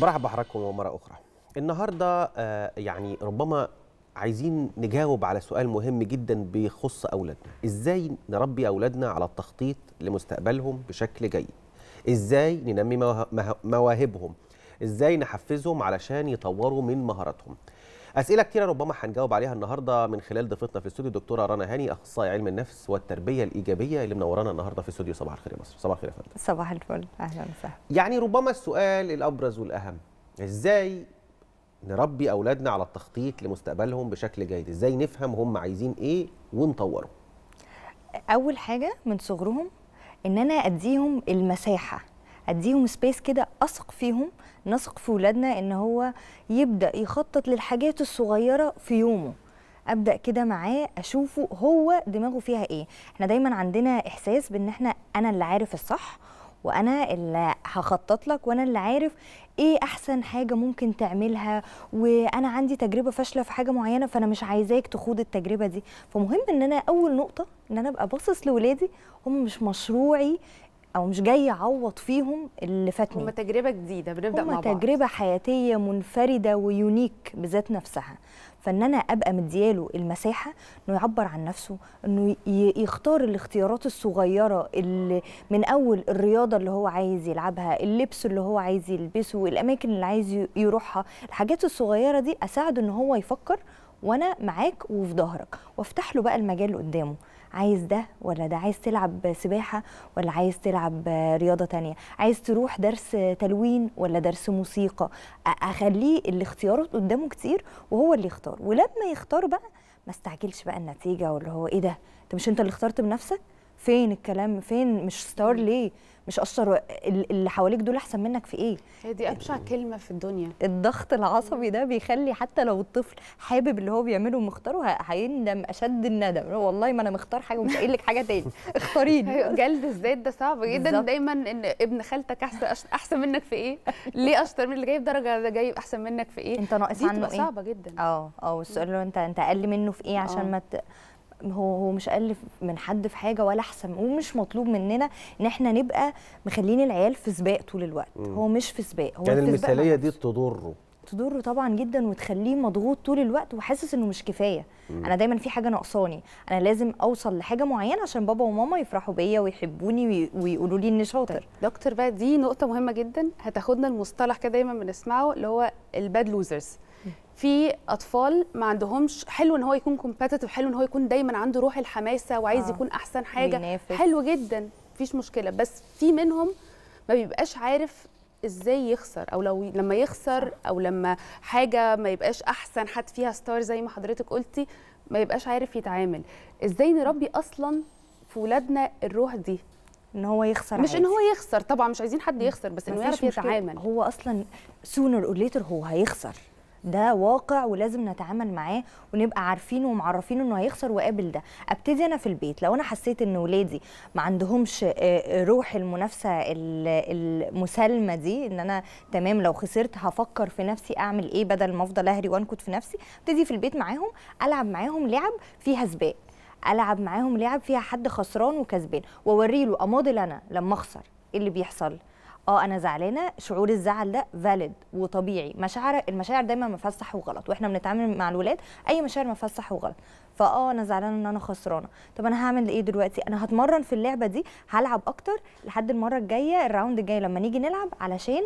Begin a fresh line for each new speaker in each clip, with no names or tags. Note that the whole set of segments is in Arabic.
مرحبا بحضراتكم مرة أخرى النهاردة آه، يعني ربما عايزين نجاوب على سؤال مهم جدا بيخص أولادنا إزاي نربي أولادنا على التخطيط لمستقبلهم بشكل جيد إزاي ننمي مواهبهم إزاي نحفزهم علشان يطوروا من مهاراتهم اسئله كتيره ربما هنجاوب عليها النهارده من خلال ضيفتنا في الاستوديو الدكتوره رنا هاني اخصائي علم النفس والتربيه الايجابيه اللي منورانا النهارده في استوديو صباح الخير يا مصر صباح الخير يا فندم
صباح الفل اهلا وسهلا
يعني ربما السؤال الابرز والاهم ازاي نربي اولادنا على التخطيط لمستقبلهم بشكل جيد ازاي نفهم هم عايزين ايه ونطوره
اول حاجه من صغرهم ان انا اديهم المساحه اديهم سبيس كده اثق فيهم نثق في ولادنا ان هو يبدا يخطط للحاجات الصغيره في يومه ابدا كده معاه اشوفه هو دماغه فيها ايه احنا دايما عندنا احساس بان احنا انا اللي عارف الصح وانا اللي هخطط لك وانا اللي عارف ايه احسن حاجه ممكن تعملها وانا عندي تجربه فاشله في حاجه معينه فانا مش عايزاك تخوض التجربه دي فمهم ان انا اول نقطه ان انا ابقى باصص لولادي هم مش مشروعي او مش جاي يعوض فيهم اللي فاتني هم تجربه جديده
بنبدا مع بعض تجربه
حياتيه منفرده ويونيك بذات نفسها فان انا ابقى مدياله المساحه انه يعبر عن نفسه انه يختار الاختيارات الصغيره اللي من اول الرياضه اللي هو عايز يلعبها اللبس اللي هو عايز يلبسه الاماكن اللي عايز يروحها الحاجات الصغيره دي اساعده ان هو يفكر وانا معاك وفي ظهرك وافتح له بقى المجال قدامه عايز ده ولا ده عايز تلعب سباحة ولا عايز تلعب رياضة تانية عايز تروح درس تلوين ولا درس موسيقى أخليه الاختيارات قدامه كتير وهو اللي يختار ولما يختار بقى ما استعجلش بقى النتيجة واللي هو إيه ده؟ أنت مش أنت اللي اخترت بنفسك؟ فين الكلام فين مش ستار ليه مش اشطر اللي حواليك دول احسن منك في ايه هي دي ابشع كلمه في الدنيا الضغط العصبي ده بيخلي حتى لو الطفل حابب اللي هو بيعمله ومختاره هيندم اشد الندم والله ما انا مختار حاجه ومش قايل لك حاجه تاني اختاريني أيوة، جلد الذات ده صعب جدا دايما ان ابن خالتك احسن احسن منك في ايه ليه اشطر من اللي جايب درجه ده جايب احسن منك في ايه انت ناقص عنه ايه صعبه جدا اه اه والسؤال انت انت اقل منه في ايه عشان آه. ما ت... هو هو مش اقل من حد في حاجه ولا احسن ومش مطلوب مننا ان احنا نبقى مخلين العيال في سباق طول الوقت مم. هو مش في سباق هو يعني المثاليه دي
تضره
تضره طبعا جدا وتخليه مضغوط طول الوقت وحاسس انه مش كفايه مم. انا دايما في حاجه ناقصاني انا لازم اوصل لحاجه معينه عشان بابا وماما يفرحوا بيا ويحبوني ويقولوا لي اني شاطر طيب، دكتور بقى دي نقطه مهمه جدا هتاخدنا
المصطلح كده دايما بنسمعه اللي هو الباد لوزرز في اطفال ما عندهمش حلو ان هو يكون كومبتيتيف حلو ان هو يكون دايما عنده روح الحماسه وعايز آه. يكون احسن حاجه بينافس. حلو جدا مفيش مشكله بس في منهم ما بيبقاش عارف ازاي يخسر او لو لما يخسر او لما حاجه ما يبقاش احسن حد فيها ستار زي ما حضرتك قلتي ما يبقاش عارف يتعامل ازاي نربي اصلا في ولادنا
الروح دي ان هو يخسر مش عادي. ان هو يخسر طبعا مش عايزين حد يخسر بس انه يعرف يتعامل هو اصلا سونر اور ليتر هو هيخسر ده واقع ولازم نتعامل معاه ونبقى عارفين ومعرفين انه هيخسر وقابل ده ابتدي انا في البيت لو انا حسيت ان ولادي ما عندهمش آه، آه، روح المنافسه المسالمه دي ان انا تمام لو خسرت هفكر في نفسي اعمل ايه بدل ما افضل اهري وانكد في نفسي ابتدي في البيت معاهم العب معاهم لعب فيها سباق العب معاهم لعب فيها حد خسران وكسبان واوري له اماضل انا لما اخسر ايه اللي بيحصل اه انا زعلانه شعور الزعل ده فاليد وطبيعي مشاعر المشاعر دايما ما فيهاش صح وغلط واحنا بنتعامل مع الولاد اي مشاعر ما فيهاش صح وغلط فاه انا زعلانه ان انا خسرانه طب انا هعمل ايه دلوقتي انا هتمرن في اللعبه دي هلعب اكتر لحد المره الجايه الراوند الجاي لما نيجي نلعب علشان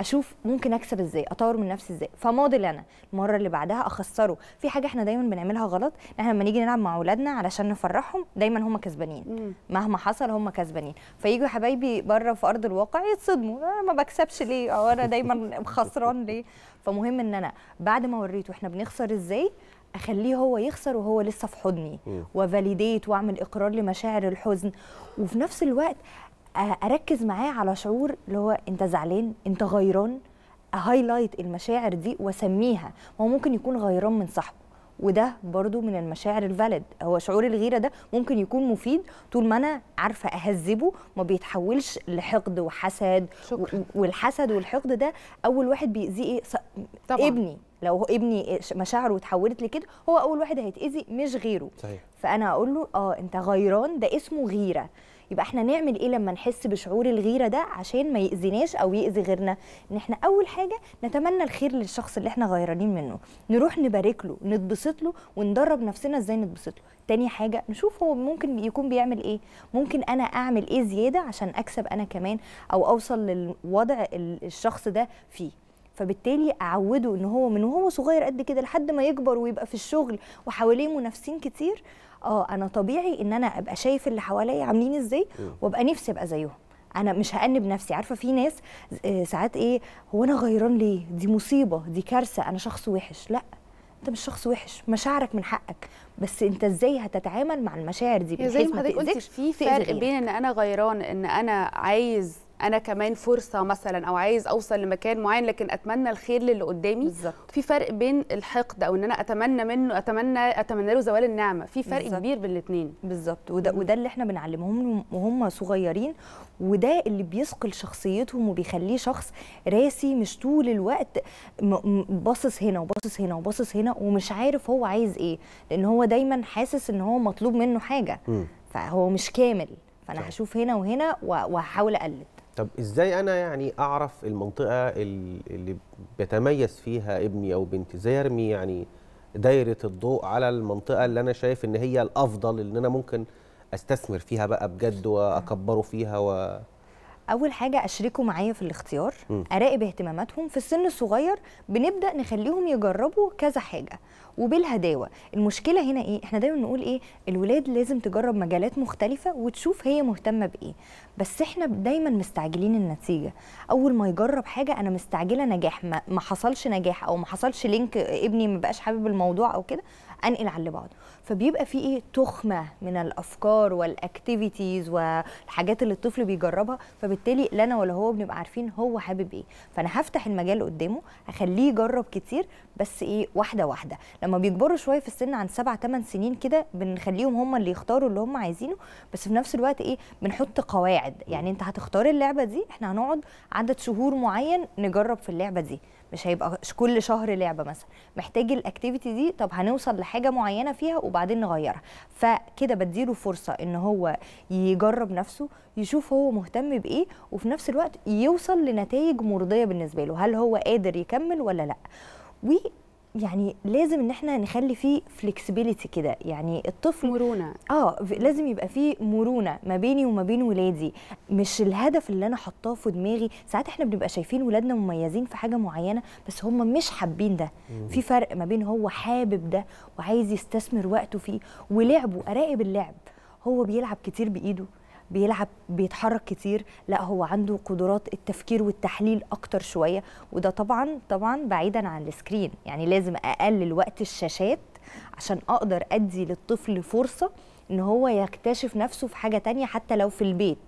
اشوف ممكن اكسب ازاي اطور من نفسي ازاي فماضل انا المره اللي بعدها اخسره في حاجه احنا دايما بنعملها غلط احنا لما نيجي نلعب مع اولادنا علشان نفرحهم دايما هم كسبانين مهما حصل هم كسبانين فييجوا حبايبي بره في ارض الواقع يتصدموا انا ما بكسبش ليه او انا دايما خسران ليه فمهم ان انا بعد ما وريته احنا بنخسر ازاي اخليه هو يخسر وهو لسه في حضني وفاليديت واعمل اقرار لمشاعر الحزن وفي نفس الوقت اركز معاه على شعور اللي هو انت زعلان انت غيران هايلايت المشاعر دي واسميها هو ممكن يكون غيران من صاحبه وده برضو من المشاعر الفاليد هو شعور الغيره ده ممكن يكون مفيد طول ما انا عارفه اهذبه ما بيتحولش لحقد وحسد شكرا. والحسد والحقد ده اول واحد بيأذيه ايه طبعا. ابني لو هو ابني مشاعره اتحولت لكده هو اول واحد هيتاذي مش غيره صحيح. فانا اقول له اه انت غيران ده اسمه غيره يبقى احنا نعمل ايه لما نحس بشعور الغيره ده عشان ما ياذيناش او ياذي غيرنا ان احنا اول حاجه نتمنى الخير للشخص اللي احنا غيرانين منه نروح نبارك له نتبسط له وندرب نفسنا ازاي نتبسط له تاني حاجه نشوف هو ممكن يكون بيعمل ايه ممكن انا اعمل ايه زياده عشان اكسب انا كمان او اوصل للوضع الشخص ده فيه فبالتالي اعوده ان هو من وهو صغير قد كده لحد ما يكبر ويبقى في الشغل وحواليه منافسين كتير اه انا طبيعي ان انا ابقى شايف اللي حواليا عاملين ازاي وابقى نفسي ابقى زيهم انا مش هانب نفسي عارفه في ناس آه، ساعات ايه هو انا غيران ليه دي مصيبه دي كارثه انا شخص وحش لا انت مش شخص وحش مشاعرك من حقك بس انت ازاي هتتعامل مع المشاعر دي بحيث ما تقولش في فرق بين
ان انا غيران ان انا عايز انا كمان فرصه مثلا او عايز اوصل لمكان معين لكن اتمنى الخير للي قدامي بالزبط. في فرق بين الحقد او ان انا اتمنى منه
اتمنى اتمنى له زوال النعمه في فرق بالزبط. كبير بين الاثنين بالظبط وده وده اللي احنا بنعلمهم وهم صغيرين وده اللي بيثقل شخصيتهم وبيخليه شخص راسي مش طول الوقت باصص هنا وباصص هنا وباصص هنا ومش عارف هو عايز ايه لان هو دايما حاسس ان هو مطلوب منه حاجه م. فهو مش كامل فانا هشوف هنا وهنا وهحاول اقلد
طب ازاي انا يعني اعرف المنطقه اللي بيتميز فيها ابني او بنتي ازاي ارمي يعني دايره الضوء على المنطقه اللي انا شايف ان هي الافضل اللي انا ممكن استثمر فيها بقى بجد واكبره فيها و
اول حاجه اشركه معايا في الاختيار م. اراقب اهتماماتهم في السن الصغير بنبدا نخليهم يجربوا كذا حاجه وبالهداوه المشكله هنا ايه احنا دايما نقول ايه الولاد لازم تجرب مجالات مختلفه وتشوف هي مهتمه بايه بس احنا دايما مستعجلين النتيجه اول ما يجرب حاجه انا مستعجله نجاح ما, ما حصلش نجاح او ما حصلش لينك ابني ما بقاش حابب الموضوع او كده انقل على اللي بعده فبيبقى في ايه تخمه من الافكار والاكتيفيتيز والحاجات اللي الطفل بيجربها فبالتالي لا انا ولا هو بنبقى عارفين هو حابب ايه فانا هفتح المجال قدامه هخليه يجرب كتير بس ايه واحده واحده لما بيكبروا شويه في السن عن سبع ثمان سنين كده بنخليهم هم اللي يختاروا اللي هم عايزينه بس في نفس الوقت ايه بنحط قواعد يعني انت هتختار اللعبه دي احنا هنقعد عدد شهور معين نجرب في اللعبه دي مش هيبقى كل شهر لعبه مثلا محتاج الاكتيفيتي دي طب هنوصل لحاجه معينه فيها وبعدين نغيرها فكده بديله فرصه ان هو يجرب نفسه يشوف هو مهتم بايه وفي نفس الوقت يوصل لنتائج مرضيه بالنسبه له هل هو قادر يكمل ولا لا يعني لازم ان احنا نخلي فيه فليكسبيليتي كده يعني الطفل مرونه اه لازم يبقى فيه مرونه ما بيني وما بين ولادي مش الهدف اللي انا حطاه في دماغي ساعات احنا بنبقى شايفين ولادنا مميزين في حاجه معينه بس هم مش حابين ده مم. في فرق ما بين هو حابب ده وعايز يستثمر وقته فيه ولعبه اراقب اللعب هو بيلعب كتير بايده بيلعب بيتحرك كتير لا هو عنده قدرات التفكير والتحليل اكتر شويه وده طبعا طبعا بعيدا عن السكرين يعني لازم اقلل وقت الشاشات عشان اقدر ادي للطفل فرصه ان هو يكتشف نفسه في حاجه تانية حتى لو في البيت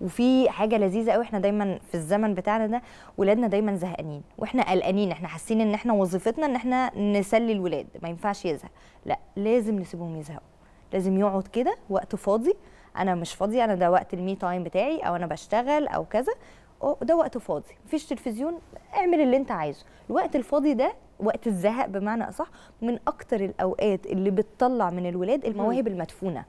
وفي حاجه لذيذه قوي احنا دايما في الزمن بتاعنا ده ولادنا دايما زهقانين واحنا قلقانين احنا حاسين ان احنا وظيفتنا ان احنا نسلي الولاد ما ينفعش يزهق لا لازم نسيبهم يزهقوا لازم يقعد كده وقت فاضي انا مش فاضي انا ده وقت المي تايم بتاعي او انا بشتغل او كذا ده وقت فاضي مفيش تلفزيون اعمل اللي انت عايزه الوقت الفاضي ده وقت الزهق بمعنى اصح من اكتر الاوقات اللي بتطلع من الولاد المواهب المدفونه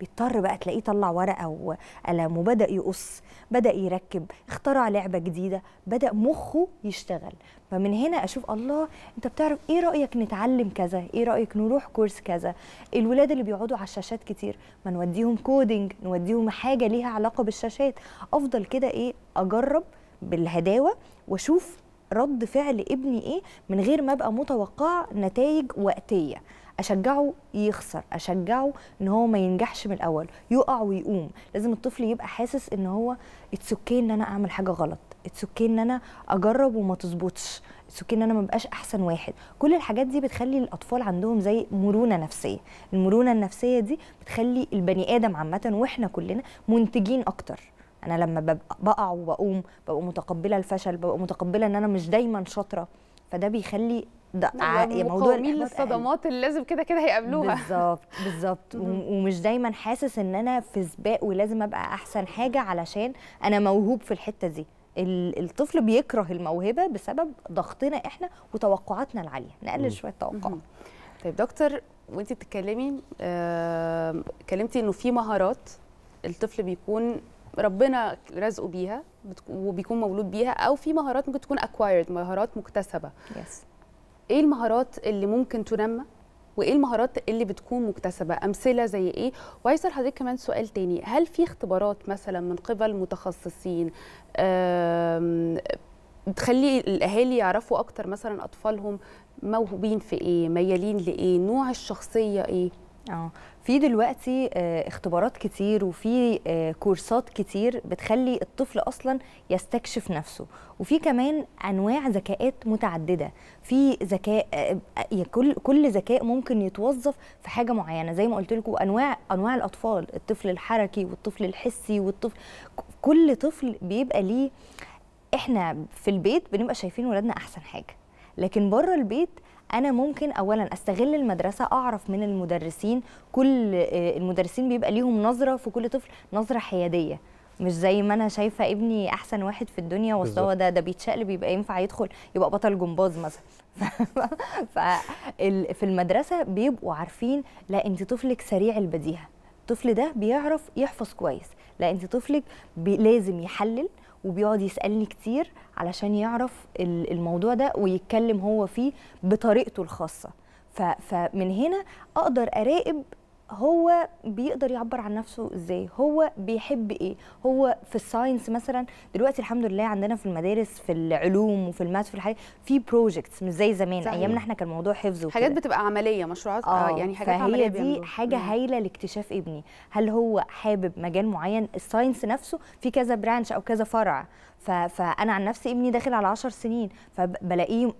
بيضطر بقى تلاقيه طلع ورقه وقلم وبدا يقص بدا يركب اخترع لعبه جديده بدا مخه يشتغل فمن هنا اشوف الله انت بتعرف ايه رايك نتعلم كذا ايه رايك نروح كورس كذا الولاد اللي بيقعدوا على الشاشات كتير ما نوديهم كودينج نوديهم حاجه ليها علاقه بالشاشات افضل كده ايه اجرب بالهداوه واشوف رد فعل ابني ايه من غير ما ابقى متوقعه نتائج وقتيه اشجعه يخسر اشجعه ان هو ما ينجحش من الاول يقع ويقوم لازم الطفل يبقى حاسس ان هو اتسكي ان انا اعمل حاجه غلط اتسكي ان انا اجرب وما تظبطش اتسكي ان انا ما بقاش احسن واحد كل الحاجات دي بتخلي الاطفال عندهم زي مرونه نفسيه المرونه النفسيه دي بتخلي البني ادم عامه واحنا كلنا منتجين اكتر انا لما بقع وبقوم ببقى متقبله الفشل ببقى متقبله ان انا مش دايما شاطره فده بيخلي ده يعني موضوع للصدمات اللي لازم كده كده هيقابلوها بالظبط بالظبط ومش دايما حاسس ان انا في سباق ولازم ابقى احسن حاجه علشان انا موهوب في الحته دي الطفل بيكره الموهبه بسبب ضغطنا احنا وتوقعاتنا العاليه نقلل شويه مم. طيب دكتور
وانت بتتكلمي اتكلمتي آه انه في مهارات الطفل بيكون ربنا رزقه بيها وبيكون مولود بيها او في مهارات ممكن تكون اكوايرد مهارات مكتسبه yes. ايه المهارات اللي ممكن تنمى وايه المهارات اللي بتكون مكتسبه امثله زي ايه وعايز حضرتك كمان سؤال تاني هل في اختبارات مثلا من قبل متخصصين تخلي الاهالي يعرفوا اكتر مثلا اطفالهم موهوبين في ايه ميالين لايه نوع
الشخصيه ايه اه في دلوقتي آه، اختبارات كتير وفي آه، كورسات كتير بتخلي الطفل اصلا يستكشف نفسه وفي كمان انواع ذكاءات متعدده في ذكاء آه، كل كل ذكاء ممكن يتوظف في حاجه معينه زي ما قلت لكم انواع انواع الاطفال الطفل الحركي والطفل الحسي والطفل كل طفل بيبقى ليه احنا في البيت بنبقى شايفين ولادنا احسن حاجه لكن بره البيت انا ممكن اولا استغل المدرسه اعرف من المدرسين كل آه، المدرسين بيبقى ليهم نظره في كل طفل نظره حياديه مش زي ما انا شايفه ابني احسن واحد في الدنيا وصل ده ده بيتشقلب يبقى ينفع يدخل يبقى بطل جمباز مثلا ف في المدرسه بيبقوا عارفين لا انت طفلك سريع البديهه الطفل ده بيعرف يحفظ كويس لا انت طفلك لازم يحلل وبيقعد يسالني كتير علشان يعرف الموضوع ده ويتكلم هو فيه بطريقته الخاصه فمن هنا اقدر اراقب هو بيقدر يعبر عن نفسه ازاي هو بيحب ايه هو في الساينس مثلا دلوقتي الحمد لله عندنا في المدارس في العلوم وفي الماس في الحاجات في بروجكتس مش زي زمان صحيح. ايامنا احنا كان الموضوع حفظ وكده حاجات
بتبقى عمليه مشروعات آه, آه، يعني حاجات فهي عمليه دي بيعملو. حاجه
هايله لاكتشاف ابني هل هو حابب مجال معين الساينس نفسه في كذا برانش او كذا فرع فانا عن نفسي ابني داخل على 10 سنين فبلاقيه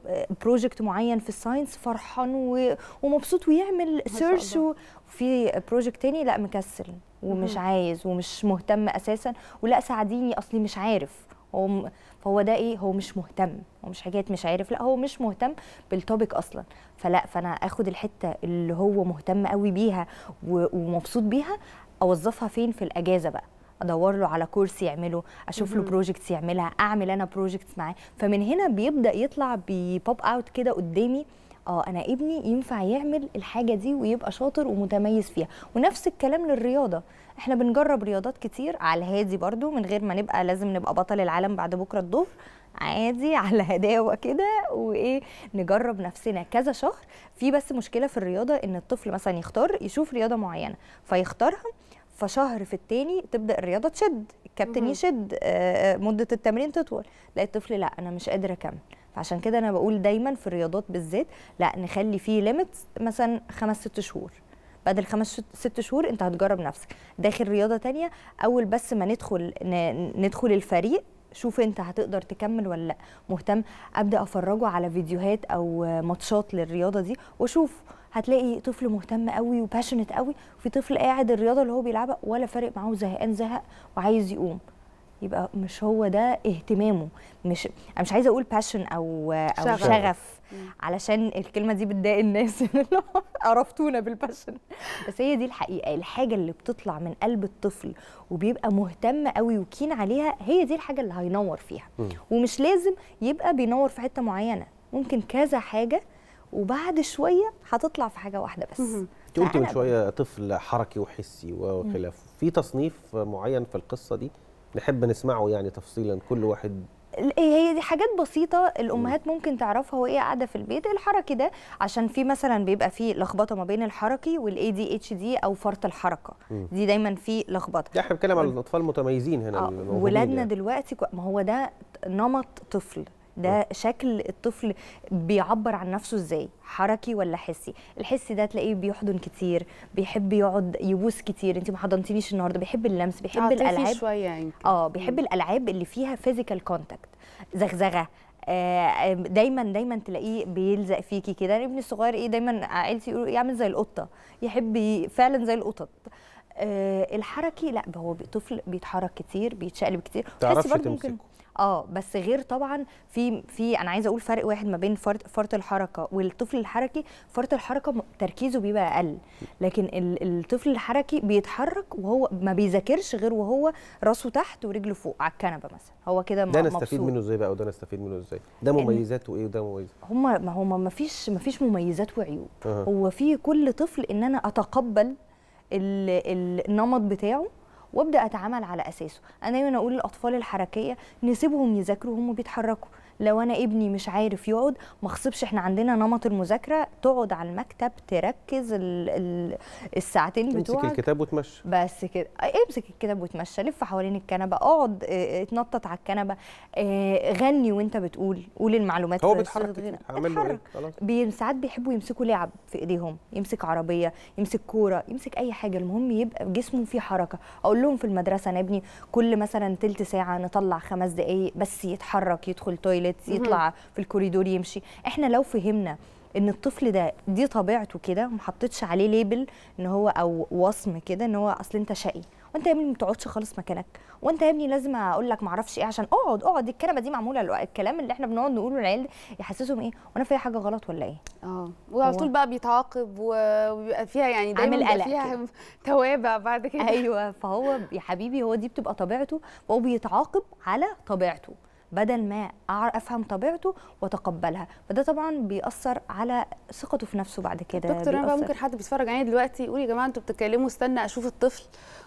بروجكت آه، معين في الساينس فرحان ومبسوط ويعمل سيرش وفي بروجكت تاني لا مكسل ومش عايز ومش مهتم اساسا ولا ساعديني اصلي مش عارف هو فهو ده ايه هو مش مهتم هو مش حاجات مش عارف لا هو مش مهتم بالتوبيك اصلا فلا فانا اخد الحته اللي هو مهتم قوي بيها ومبسوط بيها اوظفها فين في الاجازه بقى ادور له على كورس يعمله اشوف له بروجكتس يعملها اعمل انا بروجكتس معاه فمن هنا بيبدا يطلع ببوب اوت كده قدامي اه انا ابني ينفع يعمل الحاجه دي ويبقى شاطر ومتميز فيها ونفس الكلام للرياضه احنا بنجرب رياضات كتير على الهادي برضو من غير ما نبقى لازم نبقى بطل العالم بعد بكره الظهر عادي على هداوه كده وايه نجرب نفسنا كذا شهر في بس مشكله في الرياضه ان الطفل مثلا يختار يشوف رياضه معينه فيختارها فشهر في التاني تبدا الرياضه تشد الكابتن يشد آه، آه، مده التمرين تطول لا الطفل لا انا مش قادر اكمل فعشان كده انا بقول دايما في الرياضات بالذات لا نخلي فيه ليميت مثلا خمس ست شهور بعد الخمس ست شهور انت هتجرب نفسك داخل رياضه تانية اول بس ما ندخل ندخل الفريق شوف انت هتقدر تكمل ولا لا مهتم ابدا افرجه على فيديوهات او ماتشات للرياضه دي واشوف هتلاقي طفل مهتم قوي وباشنت قوي وفي طفل قاعد الرياضه اللي هو بيلعبها ولا فارق معاه زهقان زهق وعايز يقوم يبقى مش هو ده اهتمامه مش انا مش عايزه اقول باشن او او شغف, شغف. علشان الكلمه دي بتضايق الناس قرفتونا بالباشن بس هي دي الحقيقه الحاجه اللي بتطلع من قلب الطفل وبيبقى مهتم قوي وكين عليها هي دي الحاجه اللي هينور فيها م. ومش لازم يبقى بينور في حته معينه ممكن كذا حاجه وبعد شويه هتطلع في حاجه واحده بس انت قلتي من شويه
طفل حركي وحسي وخلافه في تصنيف معين في القصه دي نحب نسمعه يعني تفصيلا كل واحد
إيه، هي دي حاجات بسيطه الامهات ممكن تعرفها وهي قاعده في البيت الحركي ده عشان في مثلا بيبقى في لخبطه ما بين الحركي والاي دي اتش دي او فرط الحركه م. دي دايما في لخبطه ده احنا بنتكلم على
الاطفال المتميزين هنا آه يعني. ولادنا يعني.
دلوقتي ما هو ده نمط طفل ده شكل الطفل بيعبر عن نفسه ازاي حركي ولا حسي الحسي ده تلاقيه بيحضن كتير بيحب يقعد يبوس كتير انت ما حضنتنيش النهارده بيحب اللمس بيحب الالعاب شويه يعني. اه بيحب الالعاب اللي فيها فيزيكال كونتاكت زغزغه آه، دايما دايما تلاقيه بيلزق فيكي كده يعني ابني الصغير ايه دايما عائلتي يقولوا ايه، يعمل زي القطه يحب فعلا زي القطط آه، الحركي لا هو طفل بيتحرك كتير بيتشقلب كتير تعرفش تمسكه اه بس غير طبعا في في انا عايزه اقول فرق واحد ما بين فرط فرط الحركه والطفل الحركي فرط الحركه تركيزه بيبقى اقل لكن الطفل الحركي بيتحرك وهو ما بيذاكرش غير وهو راسه تحت ورجله فوق على الكنبه مثلا هو كده ده انا استفيد منه
ازاي بقى وده انا استفيد منه ازاي ده مميزاته ايه وده مميزاته
هما ما هما ما فيش ما فيش مميزات وعيوب أه. هو في كل طفل ان انا اتقبل النمط بتاعه وابدا اتعامل على اساسه انا دايما اقول للاطفال الحركيه نسيبهم يذاكروا هم بيتحركوا لو انا ابني مش عارف يقعد ما اخصبش احنا عندنا نمط المذاكره تقعد على المكتب تركز الـ الـ الساعتين بتوعك امسك الكتاب وتمشى بس كده امسك الكتاب وتمشى لف حوالين الكنبه اقعد آه، آه، اتنطط على الكنبه آه، غني وانت بتقول قول المعلومات هو بيتحرك اتحرك إيه؟ ساعات بيحبوا يمسكوا لعب في ايديهم يمسك عربيه يمسك كوره يمسك اي حاجه المهم يبقى جسمه فيه حركه اقول لهم في المدرسه انا ابني كل مثلا تلت ساعه نطلع خمس دقائق بس يتحرك يدخل تويلت التواليت يطلع في الكوريدور يمشي احنا لو فهمنا ان الطفل ده دي طبيعته كده وما حطيتش عليه ليبل ان هو او وصم كده ان هو اصل انت شقي وانت يا ابني ما تقعدش خالص مكانك وانت يا ابني لازم اقول لك ما اعرفش ايه عشان اقعد اقعد الكنبه دي معموله الوقت. الكلام اللي احنا بنقعد نقوله للعيال يحسسهم ايه وانا فيها حاجه غلط ولا ايه اه وعلى طول
بقى بيتعاقب وبيبقى
فيها يعني دايما قلق فيها توابع بعد كده ايوه فهو يا حبيبي هو دي بتبقى طبيعته وهو بيتعاقب على طبيعته بدل ما افهم طبيعته واتقبلها فده طبعا بيأثر على ثقته في نفسه بعد كده دكتور انا بقى ممكن
حد بيتفرج عليا دلوقتي يقول يا جماعه انتوا بتتكلموا استنى اشوف الطفل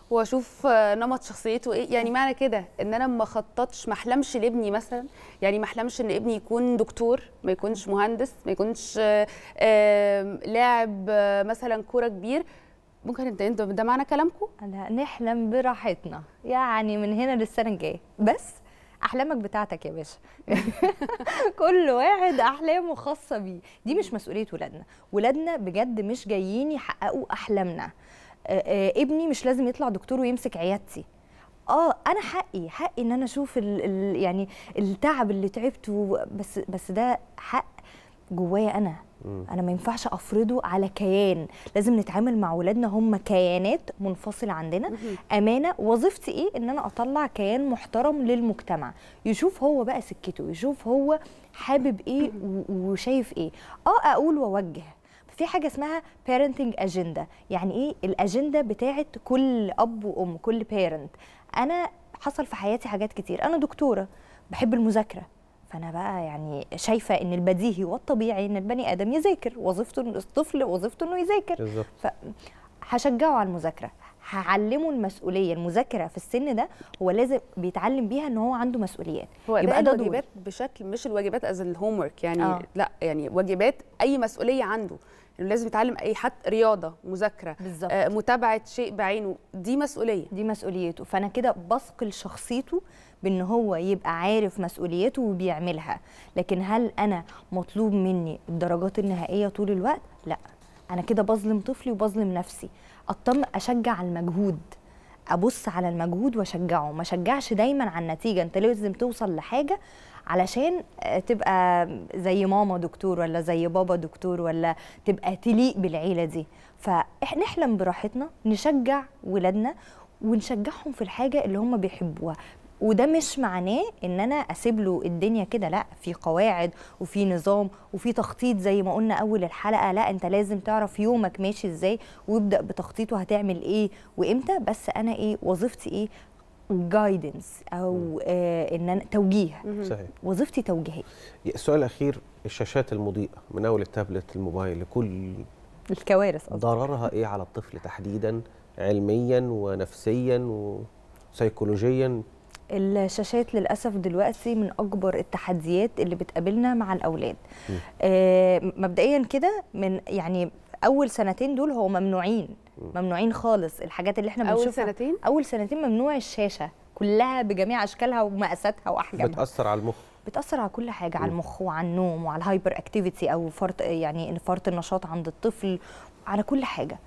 واشوف نمط شخصيته ايه يعني معنى كده ان انا ما خططش ما احلمش لابني مثلا يعني ما احلمش ان ابني يكون دكتور ما يكونش مهندس ما يكونش لاعب آه، مثلا كوره كبير ممكن انت انتوا ده معنى كلامكم؟ لا نحلم براحتنا
يعني من هنا للسنه الجايه بس احلامك بتاعتك يا باشا كل واحد احلامه خاصه بيه دي مش مسؤوليه ولادنا ولادنا بجد مش جايين يحققوا احلامنا آه، آه، ابني مش لازم يطلع دكتور ويمسك عيادتي اه انا حقي حقي ان انا اشوف يعني التعب اللي تعبته بس بس ده حق جوايا انا انا ما ينفعش افرضه على كيان لازم نتعامل مع ولادنا هم كيانات منفصله عندنا امانه وظيفتي ايه ان انا اطلع كيان محترم للمجتمع يشوف هو بقى سكته يشوف هو حابب ايه وشايف ايه اه اقول واوجه في حاجه اسمها parenting اجندا يعني ايه الاجنده بتاعه كل اب وام كل بيرنت انا حصل في حياتي حاجات كتير انا دكتوره بحب المذاكره فانا بقى يعني شايفه ان البديهي والطبيعي ان البني ادم يذاكر وظيفته الطفل وظيفته انه يذاكر بالظبط هشجعه على المذاكره هعلمه المسؤوليه المذاكره في السن ده هو لازم بيتعلم بيها ان هو عنده مسؤوليات هو يبقى ده الواجبات
بشكل مش الواجبات از الهوم ورك يعني آه. لا يعني واجبات اي مسؤوليه عنده انه لازم يتعلم اي حد رياضه
مذاكره آه متابعه شيء بعينه دي مسؤوليه دي مسؤوليته فانا كده بثقل شخصيته بان هو يبقى عارف مسؤوليته وبيعملها لكن هل انا مطلوب مني الدرجات النهائيه طول الوقت لا انا كده بظلم طفلي وبظلم نفسي اطم اشجع على المجهود ابص على المجهود واشجعه ما اشجعش دايما على النتيجه انت لازم توصل لحاجه علشان آه، تبقى زي ماما دكتور ولا زي بابا دكتور ولا تبقى تليق بالعيله دي فنحلم براحتنا نشجع ولادنا ونشجعهم في الحاجه اللي هم بيحبوها وده مش معناه ان انا اسيب له الدنيا كده لا في قواعد وفي نظام وفي تخطيط زي ما قلنا اول الحلقه لا انت لازم تعرف يومك ماشي ازاي وابدا بتخطيطه هتعمل ايه وامتى بس انا ايه وظيفتي ايه جايدنس او آه ان أنا توجيه صحيح وظيفتي توجيهيه
السؤال الاخير الشاشات المضيئه من اول التابلت الموبايل لكل
الكوارث أصلاً.
ضررها ايه على الطفل تحديدا علميا ونفسيا وسيكولوجيا
الشاشات للاسف دلوقتي من اكبر التحديات اللي بتقابلنا مع الاولاد آه مبدئيا كده من يعني اول سنتين دول هو ممنوعين ممنوعين خالص الحاجات اللي احنا بنشوفها اول سنتين اول سنتين ممنوع الشاشه كلها بجميع اشكالها ومقاساتها واحجامها
بتاثر على المخ
بتاثر على كل حاجه على المخ وعلى النوم وعلى الهايبر اكتيفيتي او فرط يعني فرط النشاط عند الطفل على كل حاجه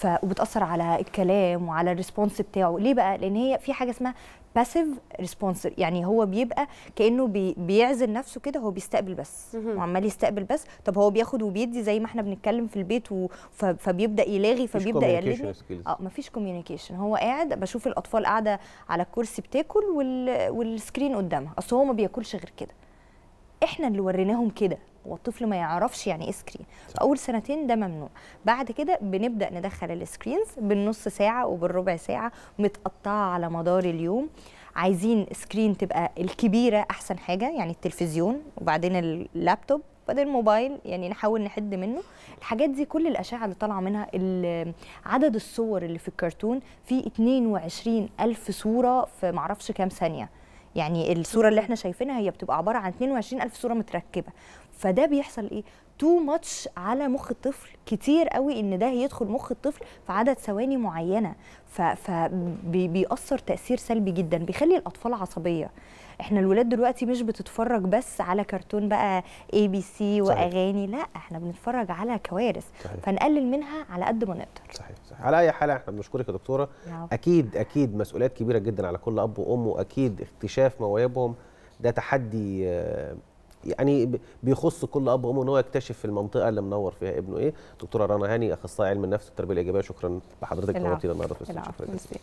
ف... وبتاثر على الكلام وعلى الريسبونس بتاعه ليه بقى لان هي في حاجه اسمها باسيف ريسبونس يعني هو بيبقى كانه بي... بيعزل نفسه كده هو بيستقبل بس وعمال يستقبل بس طب هو بياخد وبيدي زي ما احنا بنتكلم في البيت و... ف... فبيبدا يلاغي فبيبدا يقلدني اه مفيش كوميونيكيشن هو قاعد بشوف الاطفال قاعده على الكرسي بتاكل وال... والسكرين قدامها اصل هو ما بياكلش غير كده احنا اللي وريناهم كده والطفل ما يعرفش يعني ايه سكرين اول سنتين ده ممنوع بعد كده بنبدا ندخل السكرينز بالنص ساعه وبالربع ساعه متقطعه على مدار اليوم عايزين سكرين تبقى الكبيره احسن حاجه يعني التلفزيون وبعدين اللابتوب وبعدين الموبايل يعني نحاول نحد منه الحاجات دي كل الاشعه اللي طالعه منها عدد الصور اللي في الكرتون في 22 الف صوره في معرفش كام ثانيه يعني الصوره اللي احنا شايفينها هي بتبقى عباره عن 22000 صوره متركبه فده بيحصل ايه تو ماتش على مخ الطفل كتير قوي ان ده يدخل مخ الطفل في عدد ثواني معينه فبيأثر تأثير سلبي جدا بيخلي الأطفال عصبية احنا الولاد دلوقتي مش بتتفرج بس على كرتون بقى اي بي سي واغاني لا احنا بنتفرج على كوارث صحيح. فنقلل منها على قد ما نقدر صحيح
صحيح على اي حال احنا بنشكرك يا دكتوره يعب. نعم. اكيد اكيد مسؤوليات كبيره جدا على كل اب وام واكيد اكتشاف مواهبهم ده تحدي آه، يعني بيخص كل اب وام ان هو يكتشف المنطقه اللي منور فيها ابنه ايه دكتوره رنا هاني اخصائي علم النفس والتربيه الايجابيه شكرا لحضرتك نورتينا النهارده شكرا جزيلا